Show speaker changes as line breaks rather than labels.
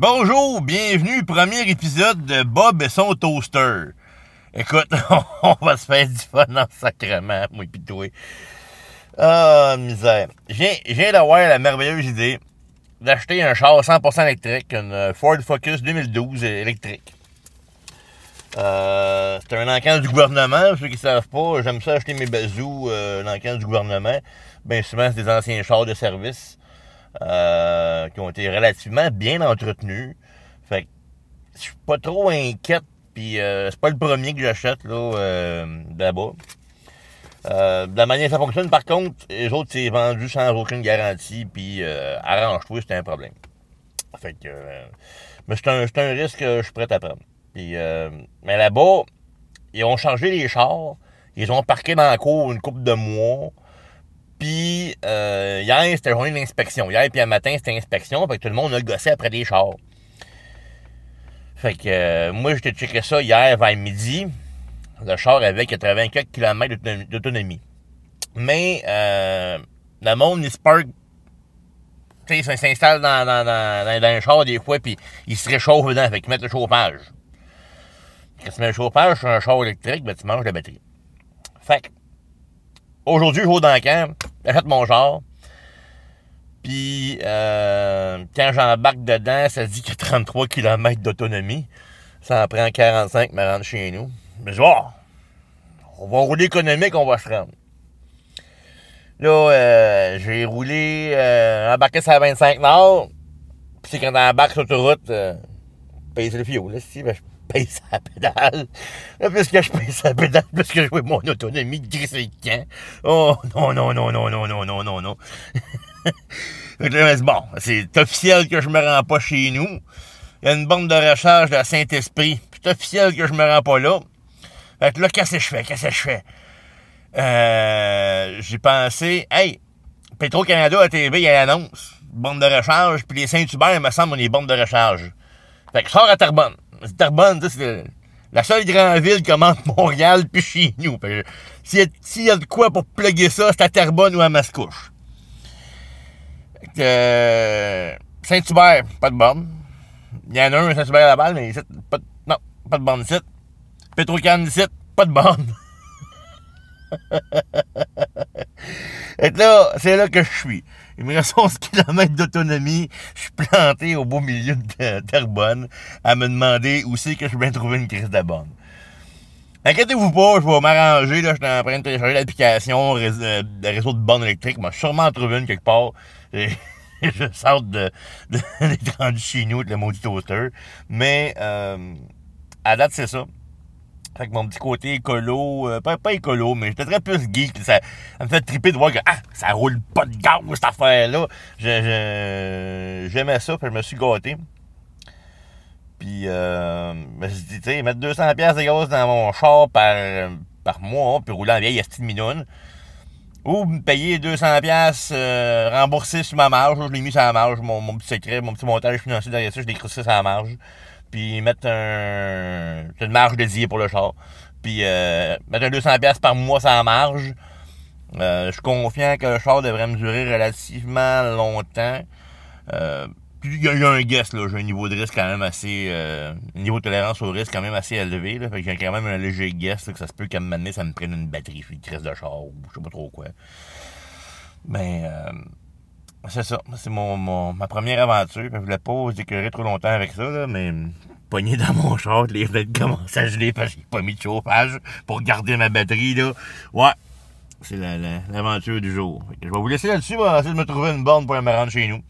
Bonjour, bienvenue, premier épisode de Bob et son toaster. Écoute, on va se faire du fun en sacrement, moi pis Ah, misère. J'ai viens d'avoir la merveilleuse idée d'acheter un char 100% électrique, un euh, Ford Focus 2012 électrique. Euh, c'est un encan du gouvernement, ceux qui ne savent pas, j'aime ça acheter mes bazous, un euh, encan du gouvernement. Bien souvent, c'est des anciens chars de service. Euh, qui ont été relativement bien entretenus. Fait que je suis pas trop inquiète, puis euh, c'est pas le premier que j'achète là, là-bas. Euh, de la manière que ça fonctionne, par contre, les autres, c'est vendu sans aucune garantie, puis arrange-toi, c'était un problème. Fait que, mais c'est un, risque que je suis prêt à prendre. mais là-bas, ils ont changé les chars, ils ont parqué dans la cour une coupe de mois, puis hier, c'était journée d'inspection. Hier, puis un matin, c'était inspection. Fait que tout le monde a gossé après des chars. Fait que euh, moi, j'étais checké ça hier vers midi. Le char avait 84 km d'autonomie. Mais euh, le monde, il se sais Il s'installe dans, dans, dans, dans, un char des fois, puis il se réchauffe dedans, fait qu'ils met le chauffage. Quand tu mets le chauffage sur un char électrique, ben, tu manges la batterie. Fait que, aujourd'hui, je vais dans le camp, j'achète mon char, puis euh, quand j'embarque dedans, ça dit qu'il y a 33 km d'autonomie. Ça en prend 45 me rendre chez nous. Mais je on va rouler économique, on va se rendre. Là, euh, j'ai roulé, euh, embarqué sur la 25 Nord. Puis c'est quand t'embarques sur l'autoroute, euh, pèse le fio. Là, si, ben, je pèse la pédale. Là, plus que je pèse la pédale, plus que je vois mon autonomie de c'est Oh, non, non, non, non, non, non, non, non, non. fait je me dis, bon, c'est officiel que je me rends pas chez nous. Il y a une bande de recharge de la Saint-Esprit. C'est officiel que je me rends pas là. Fait que là, qu'est-ce que je fais? Qu'est-ce que je fais? Euh, j'ai pensé, hey, Petro-Canada à TV, il y a l'annonce. Bande de recharge, puis les Saint-Hubert, il me semble, on est bande de recharge. Fait que je sors à Tarbonne. Tarbonne, c'est la seule grande ville qui à Montréal puis chez nous. S'il y, a de quoi pour plugger ça, c'est à Tarbonne ou à Mascouche que Saint-Hubert, pas de borne. Il y en a un à Saint-Hubert à la balle, mais pas de, non, pas de borne ici. Petrocan ici, pas de borne. Et là, c'est là que je suis. Il me reste 11 km d'autonomie. Je suis planté au beau milieu de Terrebonne à me demander où c'est que je vais trouver une crise de borne. Inquiétez-vous pas, je vais m'arranger, là, je suis en train de télécharger l'application euh, de réseau de bornes électriques, moi, je vais sûrement trouver une quelque part. Et je sors de, d'être rendu chez nous avec le maudit toaster. Mais, euh, à date, c'est ça. Fait que mon petit côté écolo, euh, pas, pas, écolo, mais j'étais très plus geek. Ça, ça, me fait triper de voir que ah, ça roule pas de gaz cette affaire-là. j'aimais ça, puis je me suis gâté. Puis, euh, je me tu sais, mettre 200 pièces de gaz dans mon char par, par mois, puis rouler en vieille estime de Ou me payer 200 pièces euh, remboursé sur ma marge. Je l'ai mis sur marge, mon, petit secret, mon petit montage financier derrière ça, je l'ai crissé sur la marge. Puis mettre un, une marge dédiée pour le char. Puis euh, mettre 200 pièces par mois sans la marge. je suis confiant que le char devrait me durer relativement longtemps. Euh, puis il y, un guess, là. J'ai un niveau de risque quand même assez. Euh, niveau de tolérance au risque quand même assez élevé. Là. Fait que j'ai quand même un léger guess que ça se peut qu'à un ça me prenne une batterie, puis crise de char ou je sais pas trop quoi. Mais ben, euh, c'est ça. C'est mon, ma première aventure. Je voulais pas décorer trop longtemps avec ça, là, mais pogné dans mon char, les fenêtres je à geler parce que j'ai pas mis de chauffage pour garder ma batterie là. Ouais. C'est l'aventure du jour. je vais vous laisser là-dessus, on va essayer de me trouver une borne pour me rendre chez nous.